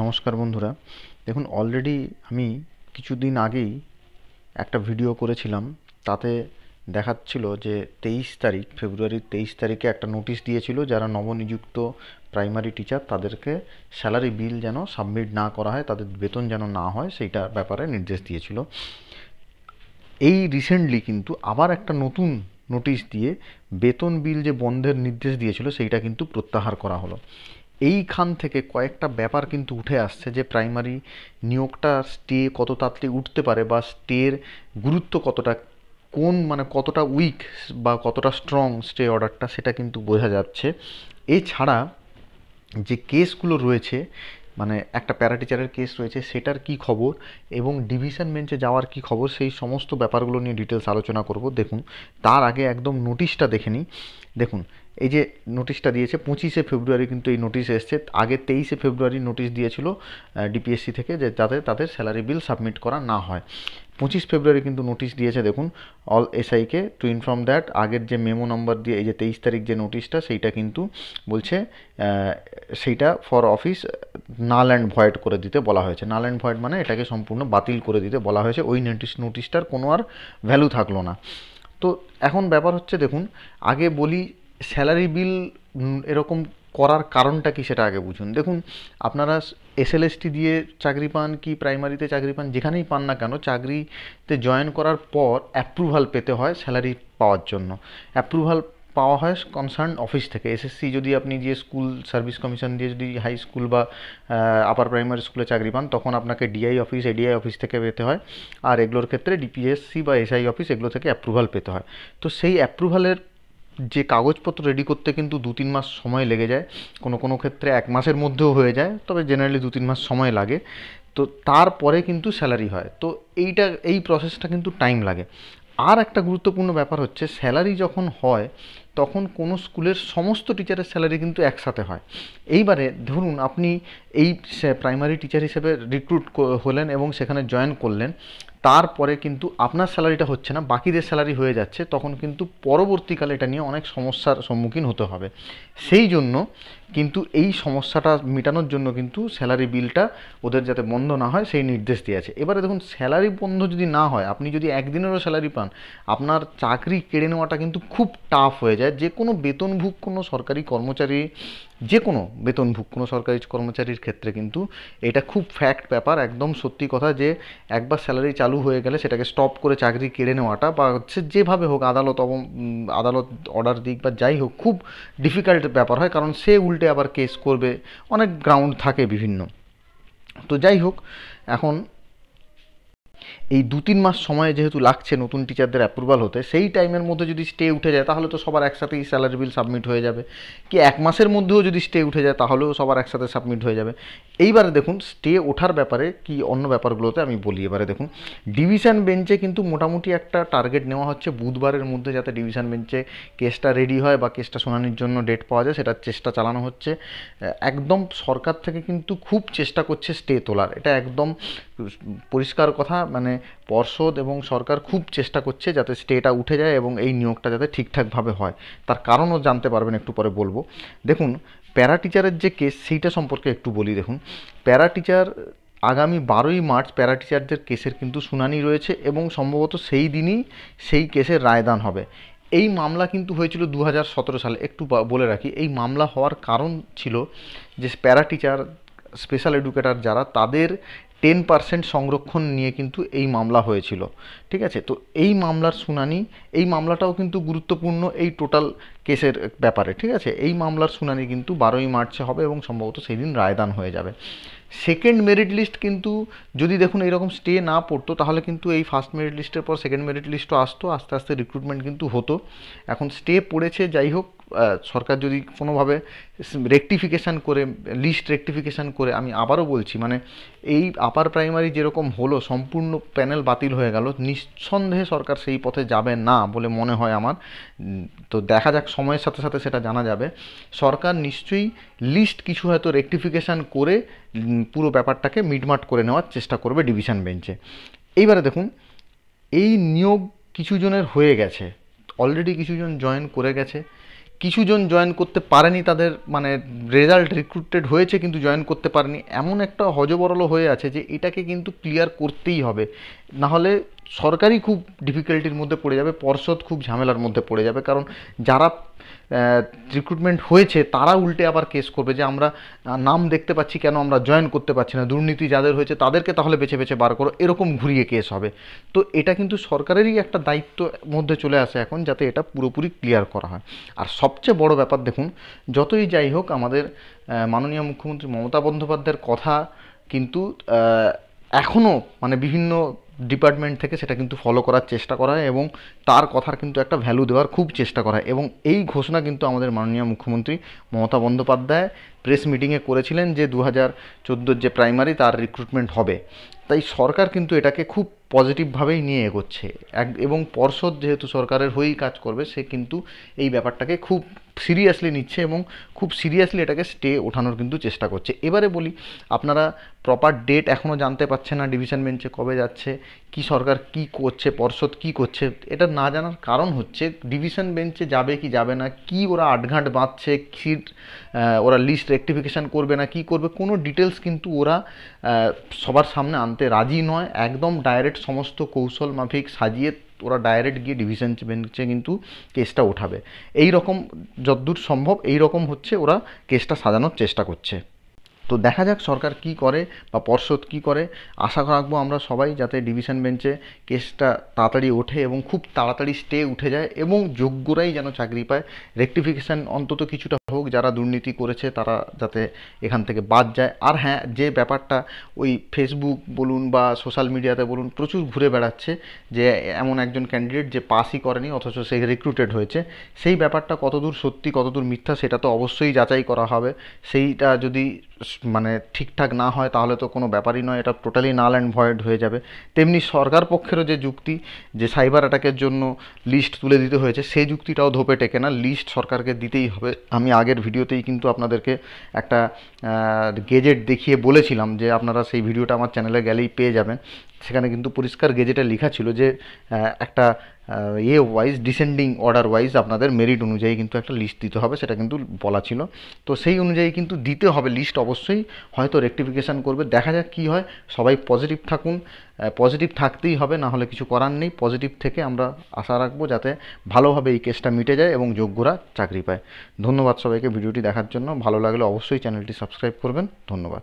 নমস্কার বন্ধুরা দেখুন অলরেডি আমি কিছুদিন আগেই একটা ভিডিও করেছিলাম তাতে দেখাচ্ছিল যে তেইশ তারিখ ফেব্রুয়ারির তেইশ তারিখে একটা নোটিশ দিয়েছিল যারা নবনিযুক্ত প্রাইমারি টিচার তাদেরকে স্যালারি বিল যেন সাবমিট না করা হয় তাদের বেতন যেন না হয় সেইটা ব্যাপারে নির্দেশ দিয়েছিল এই রিসেন্টলি কিন্তু আবার একটা নতুন নোটিশ দিয়ে বেতন বিল যে বন্ধের নির্দেশ দিয়েছিল সেইটা কিন্তু প্রত্যাহার করা হলো এইখান থেকে কয়েকটা ব্যাপার কিন্তু উঠে আসছে যে প্রাইমারি নিয়োগটা স্টে কত তাড়াতাড়ি উঠতে পারে বা স্টের গুরুত্ব কতটা কোন মানে কতটা উইক বা কতটা স্ট্রং স্টে অর্ডারটা সেটা কিন্তু বোঝা যাচ্ছে এছাড়া যে কেসগুলো রয়েছে মানে একটা প্যারাটিচারের কেস রয়েছে সেটার কি খবর এবং ডিভিশন বেঞ্চে যাওয়ার কি খবর সেই সমস্ত ব্যাপারগুলো নিয়ে ডিটেলস আলোচনা করব দেখুন তার আগে একদম নোটিশটা দেখে নিই দেখুন এই যে নোটিশটা দিয়েছে পঁচিশে ফেব্রুয়ারি কিন্তু এই নোটিশ এসছে আগে তেইশে ফেব্রুয়ারি নোটিশ দিয়েছিল ডিপিএসসি থেকে যে যাতে তাদের স্যালারি বিল সাবমিট করা না হয় পঁচিশ ফেব্রুয়ারি কিন্তু নোটিশ দিয়েছে দেখুন অল এসআইকে টু ইনফর্ম দ্যাট আগের যে মেমো নম্বর দিয়ে এই যে তেইশ তারিখ যে নোটিশটা সেইটা কিন্তু বলছে সেইটা for office null and void করে দিতে বলা হয়েছে নাল অ্যান্ড ভয়েড মানে এটাকে সম্পূর্ণ বাতিল করে দিতে বলা হয়েছে ওই নোটিশ নোটিশটার কোনো আর ভ্যালু থাকলো না তো এখন ব্যাপার হচ্ছে দেখুন আগে বলি স্যালারি বিল এরকম করার কারণটা কি সেটা আগে বুঝুন দেখুন আপনারা এসএলএসটি দিয়ে চাকরি পান কি প্রাইমারিতে চাকরি পান যেখানেই পান না কেন চাকরিতে জয়েন করার পর অ্যাপ্রুভাল পেতে হয় স্যালারি পাওয়ার জন্য অ্যাপ্রুভাল পাওয়া হয় কনসার্ন অফিস থেকে এসএসসি যদি আপনি যে স্কুল সার্ভিস কমিশন দিয়ে যদি হাই স্কুল বা আপার প্রাইমারি স্কুলে চাকরি পান তখন আপনাকে ডিআই অফিস এডিআই অফিস থেকে পেতে হয় আর এগুলোর ক্ষেত্রে ডিপিএসসি বা এসআই অফিস এগুলো থেকে অ্যাপ্রুভাল পেতে হয় তো সেই অ্যাপ্রুভালের যে কাগজপত্র রেডি করতে কিন্তু দু তিন মাস সময় লেগে যায় কোনো কোনো ক্ষেত্রে এক মাসের মধ্যেও হয়ে যায় তবে জেনারেলি দু তিন মাস সময় লাগে তো তারপরে কিন্তু স্যালারি হয় তো এইটা এই প্রসেসটা কিন্তু টাইম লাগে আর একটা গুরুত্বপূর্ণ ব্যাপার হচ্ছে স্যালারি যখন হয় তখন কোনো স্কুলের সমস্ত টিচারের স্যালারি কিন্তু একসাথে হয় এইবারে ধরুন আপনি এই প্রাইমারি টিচার হিসেবে রিক্রুট হলেন এবং সেখানে জয়েন করলেন তারপরে কিন্তু আপনার স্যালারিটা হচ্ছে না বাকিদের স্যালারি হয়ে যাচ্ছে তখন কিন্তু পরবর্তীকালে এটা নিয়ে অনেক সমস্যার সম্মুখীন হতে হবে সেই জন্য কিন্তু এই সমস্যাটা মেটানোর জন্য কিন্তু স্যালারি বিলটা ওদের যাতে বন্ধ না হয় সেই নির্দেশ দিয়েছে এবারে দেখুন স্যালারি বন্ধ যদি না হয় আপনি যদি একদিনেরও স্যালারি পান আপনার চাকরি কেড়ে নেওয়াটা কিন্তু খুব টাফ হয়ে যায় যে কোনো বেতনভুক কোনো সরকারি কর্মচারী যে কোনো বেতনভুক কোনো সরকারি কর্মচারীর ক্ষেত্রে কিন্তু এটা খুব ফ্যাক্ট ব্যাপার একদম সত্যি কথা যে একবার স্যালারি চালু হয়ে গেলে সেটাকে স্টপ করে চাকরি কেড়ে নেওয়াটা বা হচ্ছে যেভাবে হোক আদালত আদালত অর্ডার দিক বা যাই হোক খুব ডিফিকাল্ট ব্যাপার হয় কারণ সে উল্টে আবার কেস করবে অনেক গ্রাউন্ড থাকে বিভিন্ন তো যাই হোক এখন এই দু তিন মাস সময় যেহেতু লাগছে নতুন টিচারদের অ্যাপ্রুভাল হতে সেই টাইমের মধ্যে যদি স্টে উঠে যায় তাহলে তো সবার একসাথেই স্যালারি বিল সাবমিট হয়ে যাবে কি এক মাসের মধ্যেও যদি স্টে উঠে যায় তাহলেও সবার একসাথে সাবমিট হয়ে যাবে এইবারে দেখুন স্টে ওঠার ব্যাপারে কি অন্য ব্যাপারগুলোতে আমি বলি এবারে দেখুন ডিভিশন বেঞ্চে কিন্তু মোটামুটি একটা টার্গেট নেওয়া হচ্ছে বুধবারের মধ্যে যাতে ডিভিশন বেঞ্চে কেসটা রেডি হয় বা কেসটা শুনানির জন্য ডেট পাওয়া যায় সেটার চেষ্টা চালানো হচ্ছে একদম সরকার থেকে কিন্তু খুব চেষ্টা করছে স্টে তোলার এটা একদম পরিষ্কার কথা মানে মানে পর্ষদ এবং সরকার খুব চেষ্টা করছে যাতে স্টেটা উঠে যায় এবং এই নিয়োগটা যাতে ঠিকঠাকভাবে হয় তার কারণও জানতে পারবেন একটু পরে বলবো দেখুন প্যারা টিচারের যে কেস সেইটা সম্পর্কে একটু বলি দেখুন প্যারা টিচার আগামী বারোই মার্চ প্যারা টিচারদের কেসের কিন্তু শুনানি রয়েছে এবং সম্ভবত সেই দিনই সেই কেসের রায়দান হবে এই মামলা কিন্তু হয়েছিল দু সালে একটু বলে রাখি এই মামলা হওয়ার কারণ ছিল যে প্যারা টিচার স্পেশাল এডুকেটার যারা তাদের টেন পার্সেন্ট সংরক্ষণ নিয়ে কিন্তু এই মামলা হয়েছিল ঠিক আছে তো এই মামলার শুনানি এই মামলাটাও কিন্তু গুরুত্বপূর্ণ এই টোটাল কেসের ব্যাপারে ঠিক আছে এই মামলার শুনানি কিন্তু বারোই মার্চে হবে এবং সম্ভবত সেই দিন রায়দান হয়ে যাবে সেকেন্ড মেরিট লিস্ট কিন্তু যদি দেখুন এইরকম স্টে না পড়তো তাহলে কিন্তু এই ফার্স্ট মেরিট লিস্টের পর সেকেন্ড মেরিট লিস্টও আসতো আস্তে আস্তে রিক্রুটমেন্ট কিন্তু হতো এখন স্টে পড়েছে যাই হোক সরকার যদি কোনোভাবে রেকটিফিকেশান করে লিস্ট রেকটিফিকেশান করে আমি আবারও বলছি মানে এই আপার প্রাইমারি যেরকম হলো সম্পূর্ণ প্যানেল বাতিল হয়ে গেল নিঃসন্দেহে সরকার সেই পথে যাবে না বলে মনে হয় আমার তো দেখা যাক সময়ের সাথে সাথে সেটা জানা যাবে সরকার নিশ্চয়ই লিস্ট কিছু হয়তো রেকটিফিকেশান করে পুরো ব্যাপারটাকে মিটমাট করে নেওয়ার চেষ্টা করবে ডিভিশন বেঞ্চে এইবারে দেখুন এই নিয়োগ কিছু জনের হয়ে গেছে অলরেডি কিছুজন জয়েন করে গেছে কিছুজন জয়েন করতে পারেনি তাদের মানে রেজাল্ট রিক্রুটেড হয়েছে কিন্তু জয়েন করতে পারেনি এমন একটা হজবরল হয়ে আছে যে এটাকে কিন্তু ক্লিয়ার করতেই হবে নাহলে সরকারই খুব ডিফিকাল্টির মধ্যে পড়ে যাবে পর্ষদ খুব ঝামেলার মধ্যে পড়ে যাবে কারণ যারা রিক্রুটমেন্ট হয়েছে তারা উল্টে আবার কেস করবে যে আমরা নাম দেখতে পাচ্ছি কেন আমরা জয়েন করতে পারছি না দুর্নীতি যাদের হয়েছে তাদেরকে তাহলে বেছে বেছে বার করো এরকম ঘুরিয়ে কেস হবে তো এটা কিন্তু সরকারেরই একটা দায়িত্ব মধ্যে চলে আসে এখন যাতে এটা পুরোপুরি ক্লিয়ার করা হয় আর সবচেয়ে বড় ব্যাপার দেখুন যতই যাই হোক আমাদের মাননীয় মুখ্যমন্ত্রী মমতা বন্দ্যোপাধ্যায়ের কথা কিন্তু এখনও মানে বিভিন্ন ডিপার্টমেন্ট থেকে সেটা কিন্তু ফলো করার চেষ্টা করা হয় এবং তার কথার কিন্তু একটা ভ্যালু দেওয়ার খুব চেষ্টা করা হয় এবং এই ঘোষণা কিন্তু আমাদের মাননীয় মুখ্যমন্ত্রী মমতা বন্দ্যোপাধ্যায় প্রেস মিটিংয়ে করেছিলেন যে দু হাজার যে প্রাইমারি তার রিক্রুটমেন্ট হবে তাই সরকার কিন্তু এটাকে খুব পজিটিভভাবেই নিয়ে এগোচ্ছে এক এবং পর্ষদ যেহেতু সরকারের হয়েই কাজ করবে সে কিন্তু এই ব্যাপারটাকে খুব সিরিয়াসলি নিচ্ছে এবং খুব সিরিয়াসলি এটাকে স্টে ওঠানোর কিন্তু চেষ্টা করছে এবারে বলি আপনারা প্রপার ডেট এখনও জানতে পারছে না ডিভিশন বেঞ্চে কবে যাচ্ছে কি সরকার কি করছে পর্ষদ কি করছে এটা না জানার কারণ হচ্ছে ডিভিশন বেঞ্চে যাবে কি যাবে না কি ওরা আটঘাট বাঁধছে কী ওরা লিস্ট রেকটিফিকেশান করবে না কি করবে কোনো ডিটেলস কিন্তু ওরা সবার সামনে আনতে রাজি নয় একদম ডাইরেক্ট সমস্ত কৌশল মাফিক সাজিয়ে ওরা ডাইরেক্ট গিয়ে ডিভিশন বেঞ্চে কিন্তু কেসটা ওঠাবে এই রকম যদ্দূর সম্ভব এই রকম হচ্ছে ওরা কেসটা সাজানোর চেষ্টা করছে তো দেখা যাক সরকার কি করে বা পর্ষদ কি করে আশা রাখবো আমরা সবাই যাতে ডিভিশন বেঞ্চে কেসটা তাড়াতাড়ি ওঠে এবং খুব তাড়াতাড়ি স্টে উঠে যায় এবং যোগ্যরাই যেন চাকরি পায় রেক্টিফিকেশান অন্তত কিছুটা হোক যারা দুর্নীতি করেছে তারা যাতে এখান থেকে বাদ যায় আর হ্যাঁ যে ব্যাপারটা ওই ফেসবুক বলুন বা সোশ্যাল মিডিয়াতে বলুন প্রচুর ঘুরে বেড়াচ্ছে যে এমন একজন ক্যান্ডিডেট যে পাসই করেনি অথচ সে রিক্রুটেড হয়েছে সেই ব্যাপারটা কতদূর সত্যি কতদূর মিথ্যা সেটা তো অবশ্যই যাচাই করা হবে সেইটা যদি মানে ঠিকঠাক না হয় তাহলে তো কোনো ব্যাপারই নয় এটা টোটালি নাল অ্যান্ড ভয়েড হয়ে যাবে তেমনি সরকার পক্ষেরও যে যুক্তি যে সাইবার অ্যাটাকের জন্য লিস্ট তুলে দিতে হয়েছে সেই যুক্তিটাও ধোপে টেকে না লিস্ট সরকারকে দিতেই হবে আমি আগের ভিডিওতেই কিন্তু আপনাদেরকে একটা গেজেট দেখিয়ে বলেছিলাম যে আপনারা সেই ভিডিওটা আমার চ্যানেলে গেলেই পেয়ে যাবেন সেখানে কিন্তু পরিষ্কার গেজেটে লেখা ছিল যে একটা a wise descending order wise আপনাদের মেরিট অনুযায়ী কিন্তু একটা লিস্ট দিতে হবে সেটা কিন্তু বলা ছিল তো সেই অনুযায়ী কিন্তু দিতে হবে লিস্ট অবশ্যই হয়তো রেকটিফিকেশান করবে দেখা যাক কী হয় সবাই পজিটিভ থাকুন পজিটিভ থাকতেই হবে না হলে কিছু করার নেই পজিটিভ থেকে আমরা আশা রাখবো যাতে ভালোভাবে এই কেসটা মিটে যায় এবং যোগ্যরা চাকরি পায় ধন্যবাদ সবাইকে ভিডিওটি দেখার জন্য ভালো লাগলে অবশ্যই চ্যানেলটি সাবস্ক্রাইব করবেন ধন্যবাদ